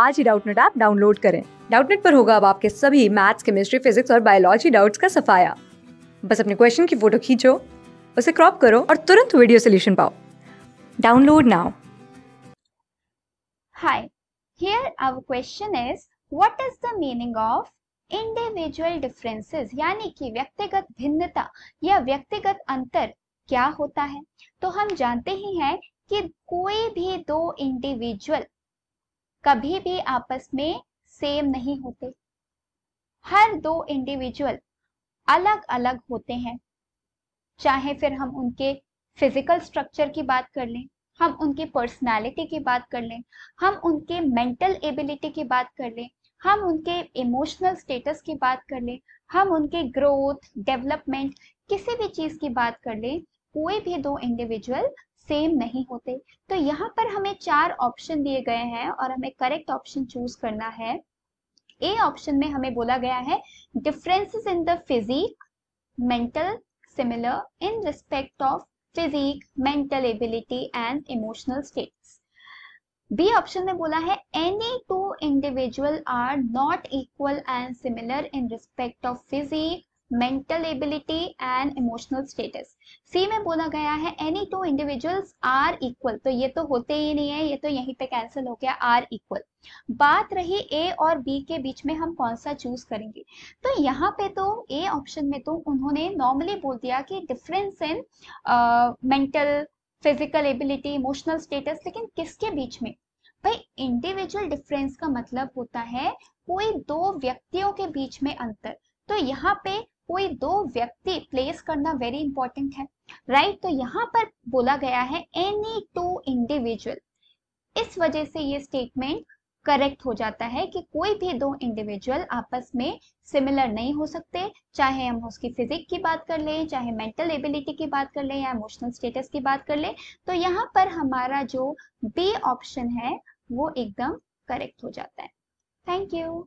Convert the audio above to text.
आज ही Doubtnut app download करें डाउटनेट पर होगा अब आपके सभी मैथ्स केमिस्ट्री फिजिक्स और बायोलॉजी डाउट्स का सफाया बस अपने क्वेश्चन की फोटो खींचो उसे क्रॉप करो और तुरंत वीडियो सोल्यूशन पाओ download now Hi, here our question is what is the meaning of individual differences यानी कि व्यक्तिगत भिन्नता या व्यक्तिगत अंतर क्या होता है तो हम जानते ही हैं कि कोई भी दो इंडिविजुअल कभी भी आपस में सेम नहीं होते हर दो इंडिविजुअल अलग अलग होते हैं चाहे फिर हम उनके फिजिकल स्ट्रक्चर की बात कर लें हम उनकी पर्सनालिटी की बात कर लें हम उनके मेंटल एबिलिटी की बात कर लें हम उनके इमोशनल स्टेटस की बात कर लें हम उनके ग्रोथ डेवलपमेंट किसी भी चीज़ की बात कर लें कोई भी दो इंडिविजुअल सेम नहीं होते तो यहाँ पर हमें चार ऑप्शन दिए गए हैं और हमें करेक्ट ऑप्शन चूज करना है ए ऑप्शन में हमें बोला गया है differences in the physique mental similar in respect of physique mental ability and emotional states B option में बोला है any two individual are not equal and similar in respect of physique mental ability and emotional status C में बोला गया है any two individuals are equal तो ये तो होते ही नहीं है ये तो यहीं पे कैंसिल हो गया आर इक्वल बात रही ए और बी के बीच में हम कौन सा चूज करेंगे तो यहाँ पे तो ए ऑप्शन में तो उन्होंने नॉर्मली बोल दिया कि difference in mental physical ability emotional status लेकिन किसके बीच में भाई इंडिविजुअल डिफरेंस का मतलब होता है कोई दो व्यक्तियों के बीच में अंतर तो यहाँ पे कोई दो व्यक्ति प्लेस करना वेरी इंपॉर्टेंट है राइट right? तो यहाँ पर बोला गया है एनी टू इंडिविजुअल इस वजह से ये स्टेटमेंट करेक्ट हो जाता है कि कोई भी दो इंडिविजुअल आपस में सिमिलर नहीं हो सकते चाहे हम उसकी फिजिक की बात कर लें चाहे मेंटल एबिलिटी की बात कर लें या इमोशनल स्टेटस की बात कर लें तो यहाँ पर हमारा जो बी ऑप्शन है वो एकदम करेक्ट हो जाता है थैंक यू